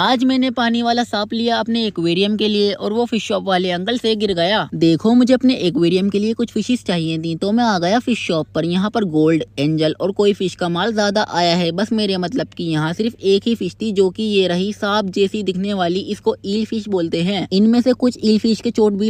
आज मैंने पानी वाला सांप लिया अपने एक्वेरियम के लिए और वो फिश शॉप वाले अंकल से गिर गया देखो मुझे अपने एक्वेरियम के लिए कुछ फिशेस चाहिए थी तो मैं आ गया फिश शॉप पर यहाँ पर गोल्ड एंजल और कोई फिश का माल ज्यादा आया है बस मेरे मतलब की यहाँ सिर्फ एक ही फिश थी जो की ये रही सांप जैसी दिखने वाली इसको ईल फिश बोलते हैं इनमें से कुछ ईल फिश के चोट भी